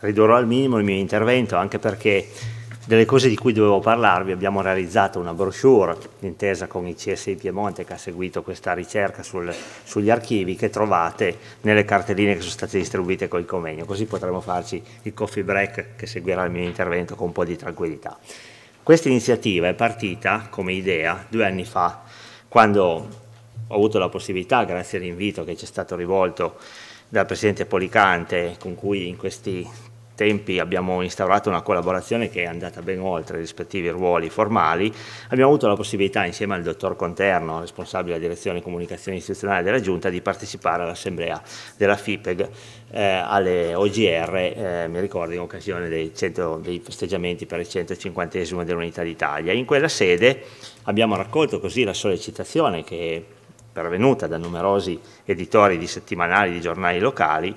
ridurrò al minimo il mio intervento anche perché delle cose di cui dovevo parlarvi abbiamo realizzato una brochure intesa con il CSI Piemonte che ha seguito questa ricerca sul, sugli archivi che trovate nelle cartelline che sono state distribuite con il convegno, così potremo farci il coffee break che seguirà il mio intervento con un po' di tranquillità. Questa iniziativa è partita come idea due anni fa quando ho avuto la possibilità, grazie all'invito che ci è stato rivolto dal Presidente Policante, con cui in questi tempi abbiamo instaurato una collaborazione che è andata ben oltre i rispettivi ruoli formali, abbiamo avuto la possibilità insieme al dottor Conterno, responsabile della direzione comunicazione istituzionale della Giunta, di partecipare all'assemblea della FIPEG eh, alle OGR, eh, mi ricordo in occasione dei, 100, dei festeggiamenti per il 150 dell'Unità d'Italia. In quella sede abbiamo raccolto così la sollecitazione che pervenuta da numerosi editori di settimanali, di giornali locali,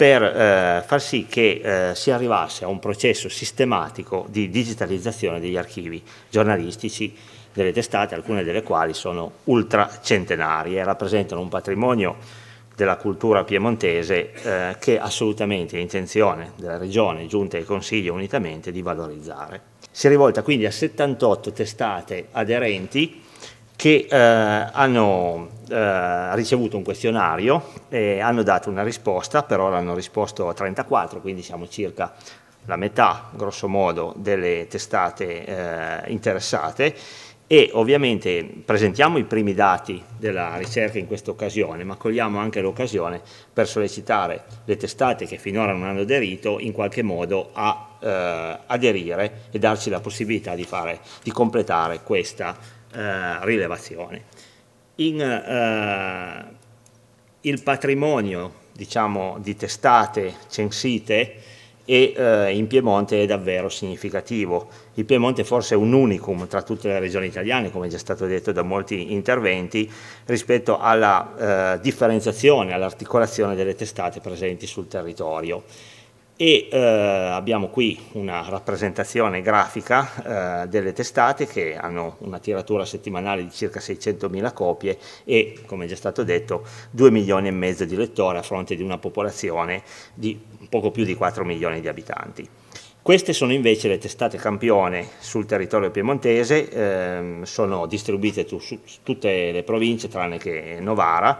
per eh, far sì che eh, si arrivasse a un processo sistematico di digitalizzazione degli archivi giornalistici delle testate, alcune delle quali sono ultracentenarie e rappresentano un patrimonio della cultura piemontese eh, che assolutamente è intenzione della Regione, Giunta e Consiglio unitamente di valorizzare. Si è rivolta quindi a 78 testate aderenti che eh, hanno eh, ricevuto un questionario e hanno dato una risposta, per ora hanno risposto a 34, quindi siamo circa la metà, grosso modo, delle testate eh, interessate e ovviamente presentiamo i primi dati della ricerca in questa occasione, ma cogliamo anche l'occasione per sollecitare le testate che finora non hanno aderito in qualche modo a eh, aderire e darci la possibilità di, fare, di completare questa eh, rilevazione. In, eh, il patrimonio diciamo, di testate censite e eh, in Piemonte è davvero significativo. Il Piemonte forse è un unicum tra tutte le regioni italiane, come è già stato detto da molti interventi, rispetto alla eh, differenziazione, all'articolazione delle testate presenti sul territorio e eh, abbiamo qui una rappresentazione grafica eh, delle testate che hanno una tiratura settimanale di circa 600.000 copie e, come già stato detto, 2 milioni e mezzo di lettori a fronte di una popolazione di poco più di 4 milioni di abitanti. Queste sono invece le testate campione sul territorio piemontese, ehm, sono distribuite tu, su tutte le province tranne che Novara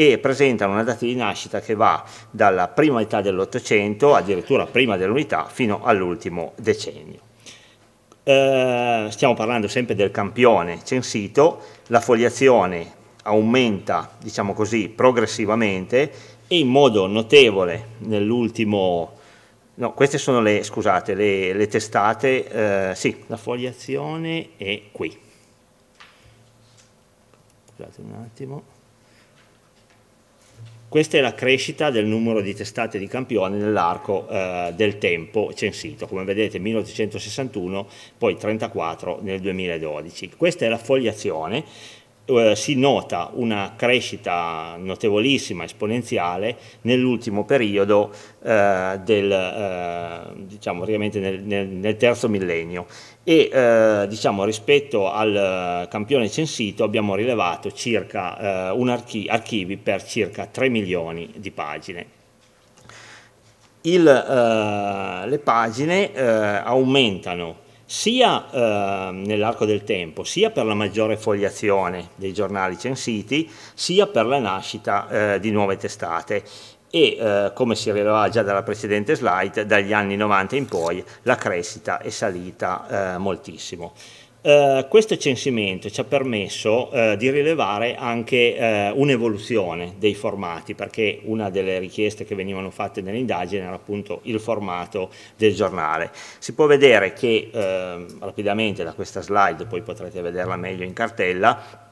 e presentano una data di nascita che va dalla prima metà dell'Ottocento, addirittura prima dell'unità, fino all'ultimo decennio. Eh, stiamo parlando sempre del campione censito, la fogliazione aumenta, diciamo così, progressivamente e in modo notevole nell'ultimo... No, queste sono le, scusate, le, le testate, eh, sì, la fogliazione è qui. Scusate un attimo. Questa è la crescita del numero di testate di campione nell'arco eh, del tempo censito, come vedete 1861, poi 34 nel 2012. Questa è la fogliazione eh, si nota una crescita notevolissima, esponenziale, nell'ultimo periodo, eh, del, eh, diciamo, nel, nel, nel, terzo millennio. E eh, diciamo, rispetto al campione censito abbiamo rilevato circa, un archi- archivi per circa 3 milioni di pagine. Il, le pagine aumentano sia eh, nell'arco del tempo, sia per la maggiore fogliazione dei giornali censiti, sia per la nascita eh, di nuove testate e eh, come si rilevava già dalla precedente slide, dagli anni 90 in poi la crescita è salita eh, moltissimo. Eh, questo censimento ci ha permesso uh, di rilevare anche uh, un'evoluzione dei formati, perché una delle richieste che venivano fatte nell'indagine era appunto il formato del giornale. Si può vedere che ehm, rapidamente da questa slide, poi potrete vederla meglio in cartella,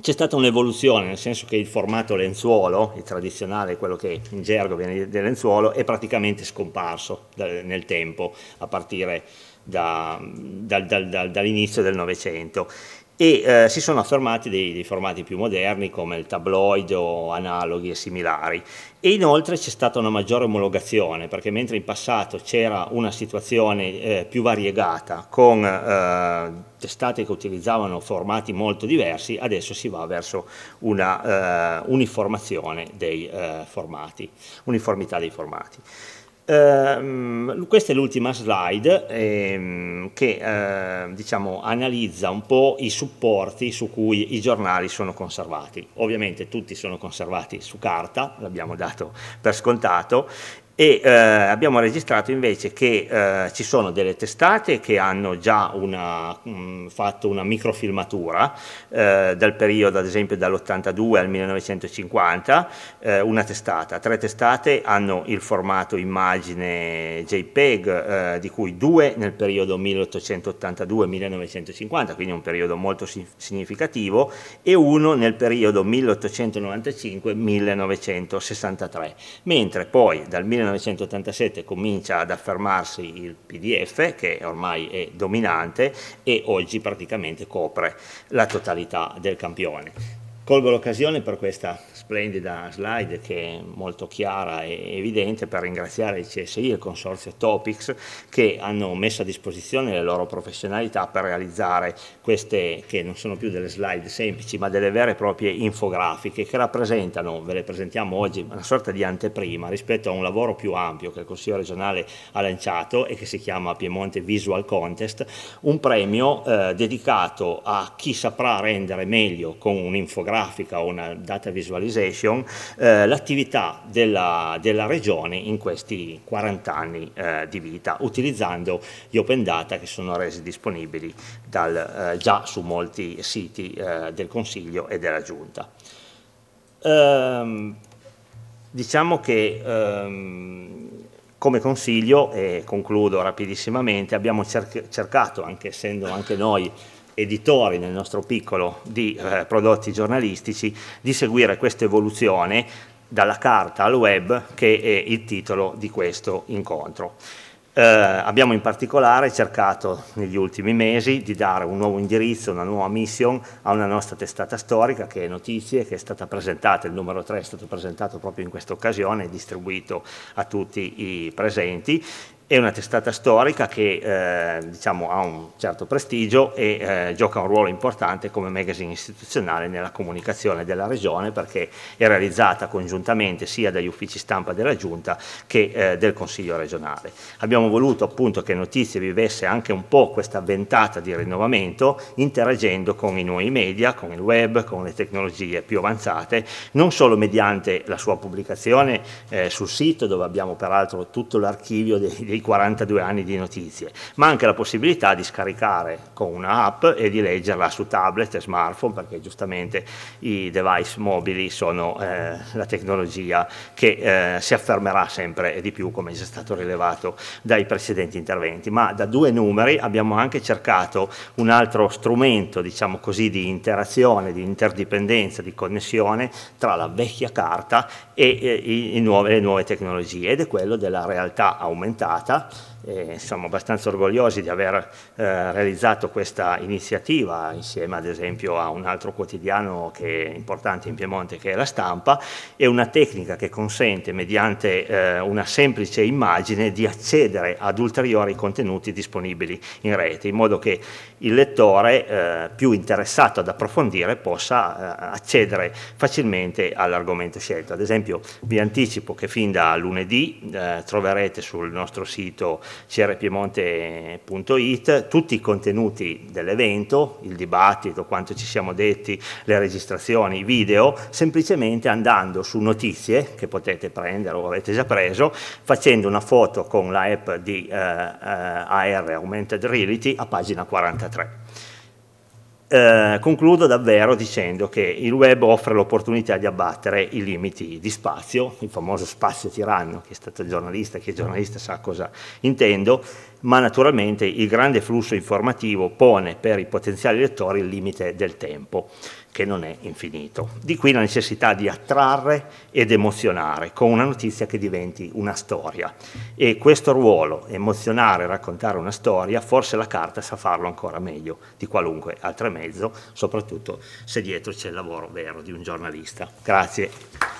c'è stata un'evoluzione, nel senso che il formato lenzuolo, il tradizionale, quello che in gergo viene del lenzuolo, è praticamente scomparso nel tempo, a partire da, dal, dal, dall'inizio del Novecento e eh, si sono affermati dei, dei, formati più moderni come il tabloid o analoghi e similari. E inoltre c'è stata una maggiore omologazione, perché mentre in passato c'era una situazione eh, più variegata con eh, testate che utilizzavano formati molto diversi, adesso si va verso una eh, uniformazione dei eh, formati, uniformità dei formati. Eh, questa è l'ultima slide ehm, che eh, diciamo, analizza un po' i supporti su cui i giornali sono conservati. Ovviamente tutti sono conservati su carta, l'abbiamo dato per scontato, e eh, abbiamo registrato invece che eh, ci sono delle testate che hanno già una, mh, mm, fatto una microfilmatura eh, dal periodo ad esempio dall'82 al 1950, eh, una testata, tre testate hanno il formato immagine JPEG eh, di cui due nel periodo 1882-1950, quindi un periodo molto si significativo, e uno nel periodo 1895-1963, mentre poi dal 1995 1987 comincia ad affermarsi il PDF che ormai è dominante e oggi praticamente copre la totalità del campione. Colgo l'occasione per questa splendida slide che è molto chiara e evidente per ringraziare il CSI e il consorzio Topics che hanno messo a disposizione le loro professionalità per realizzare queste che non sono più delle slide semplici ma delle vere e proprie infografiche che rappresentano, ve le presentiamo oggi, una sorta di anteprima rispetto a un lavoro più ampio che il Consiglio regionale ha lanciato e che si chiama Piemonte Visual Contest, un premio eh, dedicato a chi saprà rendere meglio con un'infografica grafica o una data visualization, eh, l'attività della, della, regione in questi 40 anni eh, di vita, utilizzando gli open data che sono resi disponibili dal, eh, già su molti siti eh, del Consiglio e della Giunta. Ehm, diciamo che... Ehm, come consiglio, e concludo rapidissimamente, abbiamo cercato, anche essendo anche noi editori nel nostro piccolo di eh, prodotti giornalistici di seguire questa evoluzione dalla carta al web che è il titolo di questo incontro. Eh, abbiamo in particolare cercato negli ultimi mesi di dare un nuovo indirizzo, una nuova mission a una nostra testata storica che è Notizie, che è stata presentata, il numero 3 è stato presentato proprio in questa occasione, e distribuito a tutti i presenti è una testata storica che eh, diciamo, ha un certo prestigio e eh, gioca un ruolo importante come magazine istituzionale nella comunicazione della regione perché è realizzata congiuntamente sia dagli uffici stampa della Giunta che eh, del Consiglio regionale. Abbiamo voluto appunto che Notizie vivesse anche un po' questa ventata di rinnovamento interagendo con i nuovi media, con il web, con le tecnologie più avanzate, non solo mediante la sua pubblicazione eh, sul sito dove abbiamo peraltro tutto l'archivio dei, dei 42 anni di notizie, ma anche la possibilità di scaricare con un'app e di leggerla su tablet e smartphone, perché giustamente i device mobili sono eh, la tecnologia che eh, si affermerà sempre di più, come è già stato rilevato dai precedenti interventi. Ma da due numeri abbiamo anche cercato un altro strumento, diciamo così, di interazione, di interdipendenza, di connessione tra la vecchia carta e eh, i, i nuove, le nuove tecnologie, ed è quello della realtà aumentata tá? e siamo abbastanza orgogliosi di aver eh, realizzato questa iniziativa insieme ad esempio a un altro quotidiano che è importante in Piemonte che è La Stampa, è una tecnica che consente mediante eh, una semplice immagine di accedere ad ulteriori contenuti disponibili in rete, in modo che il lettore eh, più interessato ad approfondire possa eh, accedere facilmente all'argomento scelto. Ad esempio vi anticipo che fin da lunedì eh, troverete sul nostro sito crpiemonte.it, tutti i contenuti dell'evento, il dibattito, quanto ci siamo detti, le registrazioni, i video, semplicemente andando su notizie che potete prendere o avete già preso, facendo una foto con l'app app di eh, eh AR Augmented Reality a pagina 43. Eh, concludo davvero dicendo che il web offre l'opportunità di abbattere i limiti di spazio, il famoso spazio tiranno, che è stato giornalista, che giornalista sa cosa intendo, ma naturalmente il grande flusso informativo pone per i potenziali lettori il limite del tempo che non è infinito. Di qui la necessità di attrarre ed emozionare con una notizia che diventi una storia. E questo ruolo, emozionare, raccontare una storia, forse la carta sa farlo ancora meglio di qualunque altro mezzo, soprattutto se dietro c'è il lavoro vero di un giornalista. Grazie.